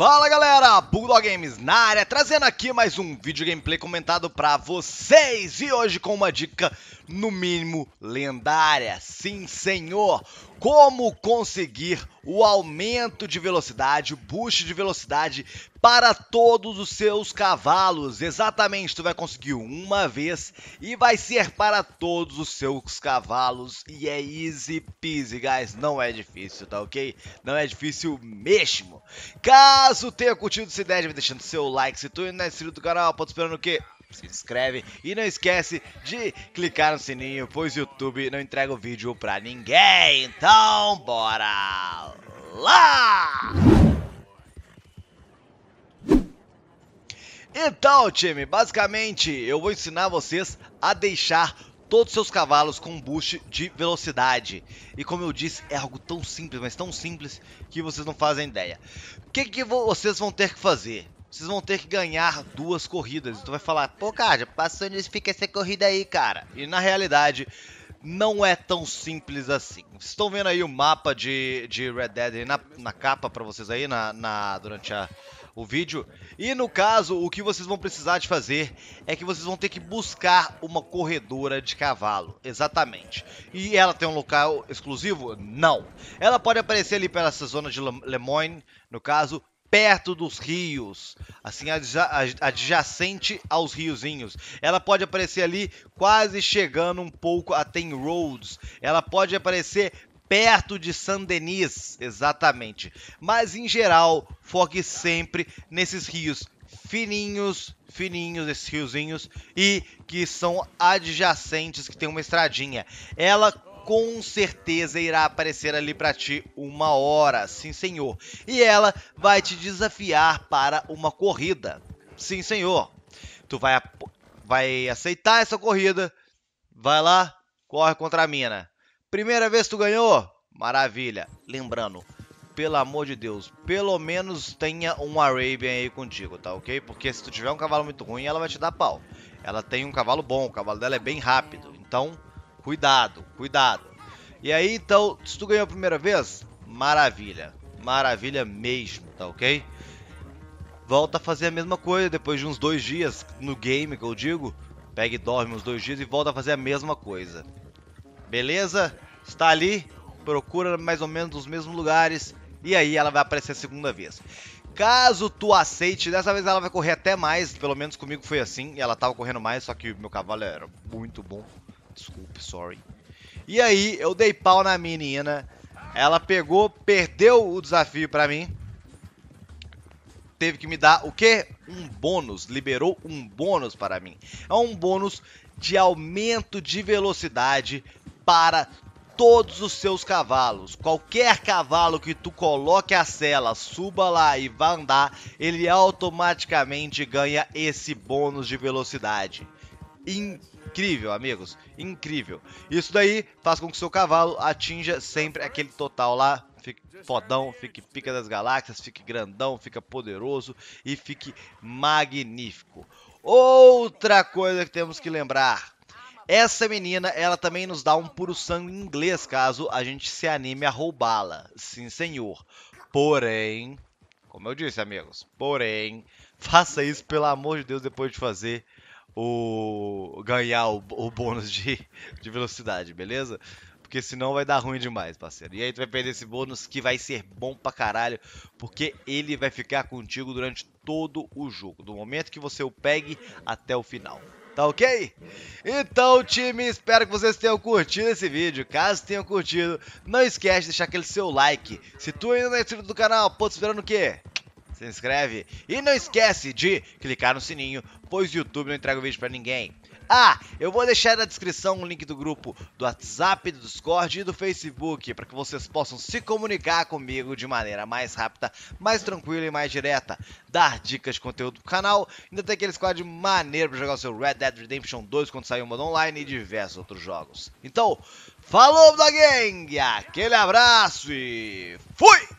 Fala galera, Bulldog Games na área, trazendo aqui mais um vídeo gameplay comentado pra vocês e hoje com uma dica no mínimo lendária, sim senhor! como conseguir o aumento de velocidade, o boost de velocidade para todos os seus cavalos. Exatamente, tu vai conseguir uma vez e vai ser para todos os seus cavalos e é easy peasy, guys. Não é difícil, tá ok? Não é difícil mesmo. Caso tenha curtido essa ideia, já vai deixando seu like, se tu ainda é inscrito no canal, pode esperando o quê? se inscreve e não esquece de clicar no sininho, pois o YouTube não entrega o vídeo pra ninguém. Então, bora lá! Então, time, basicamente eu vou ensinar vocês a deixar todos seus cavalos com boost de velocidade. E como eu disse, é algo tão simples, mas tão simples que vocês não fazem ideia. O que, que vocês vão ter que fazer? vocês vão ter que ganhar duas corridas. então vai falar, pô, cara, passando isso fica essa corrida aí, cara. E na realidade, não é tão simples assim. Vocês estão vendo aí o mapa de, de Red Dead na, na capa para vocês aí, na, na durante a, o vídeo. E no caso, o que vocês vão precisar de fazer é que vocês vão ter que buscar uma corredora de cavalo, exatamente. E ela tem um local exclusivo? Não. Ela pode aparecer ali pela essa zona de Le Moyne, no caso, perto dos rios, assim adjacente aos riozinhos. Ela pode aparecer ali quase chegando um pouco a Ten Roads. Ela pode aparecer perto de Saint-Denis, exatamente. Mas em geral, foque sempre nesses rios fininhos, fininhos, esses riozinhos, e que são adjacentes, que tem uma estradinha. Ela com certeza irá aparecer ali para ti uma hora, sim senhor. E ela vai te desafiar para uma corrida, sim senhor. Tu vai, vai aceitar essa corrida, vai lá, corre contra a mina. Primeira vez que tu ganhou, maravilha. Lembrando, pelo amor de Deus, pelo menos tenha um Arabian aí contigo, tá ok? Porque se tu tiver um cavalo muito ruim, ela vai te dar pau. Ela tem um cavalo bom, o cavalo dela é bem rápido, então cuidado, Cuidado. E aí, então, se tu ganhou a primeira vez, maravilha. Maravilha mesmo, tá ok? Volta a fazer a mesma coisa depois de uns dois dias no game, que eu digo. Pega e dorme uns dois dias e volta a fazer a mesma coisa. Beleza? Está ali, procura mais ou menos os mesmos lugares e aí ela vai aparecer a segunda vez. Caso tu aceite, dessa vez ela vai correr até mais, pelo menos comigo foi assim, ela tava correndo mais, só que meu cavalo era muito bom. Desculpe, sorry. E aí eu dei pau na menina. Ela pegou, perdeu o desafio pra mim. Teve que me dar o quê? Um bônus. Liberou um bônus para mim. É um bônus de aumento de velocidade para todos os seus cavalos. Qualquer cavalo que tu coloque a sela, suba lá e vá andar, ele automaticamente ganha esse bônus de velocidade. Incrível! Incrível, amigos. Incrível. Isso daí faz com que seu cavalo atinja sempre aquele total lá. Fique fodão, fique pica das galáxias, fique grandão, fica poderoso e fique magnífico. Outra coisa que temos que lembrar. Essa menina, ela também nos dá um puro sangue inglês, caso a gente se anime a roubá-la. Sim, senhor. Porém, como eu disse, amigos, porém, faça isso pelo amor de Deus depois de fazer o ganhar o, o bônus de, de velocidade, beleza? Porque senão vai dar ruim demais, parceiro. E aí tu vai perder esse bônus que vai ser bom pra caralho. Porque ele vai ficar contigo durante todo o jogo. Do momento que você o pegue até o final. Tá ok? Então, time, espero que vocês tenham curtido esse vídeo. Caso tenham curtido, não esquece de deixar aquele seu like. Se tu ainda não é inscrito do canal, pô, esperando o quê? se inscreve e não esquece de clicar no sininho, pois o YouTube não entrega o vídeo para ninguém. Ah, eu vou deixar na descrição o link do grupo do WhatsApp, do Discord e do Facebook para que vocês possam se comunicar comigo de maneira mais rápida, mais tranquila e mais direta. Dar dicas de conteúdo pro canal, ainda tem aquele squad maneiro para jogar o seu Red Dead Redemption 2 quando sair o modo online e diversos outros jogos. Então, falou da gang, aquele abraço e fui!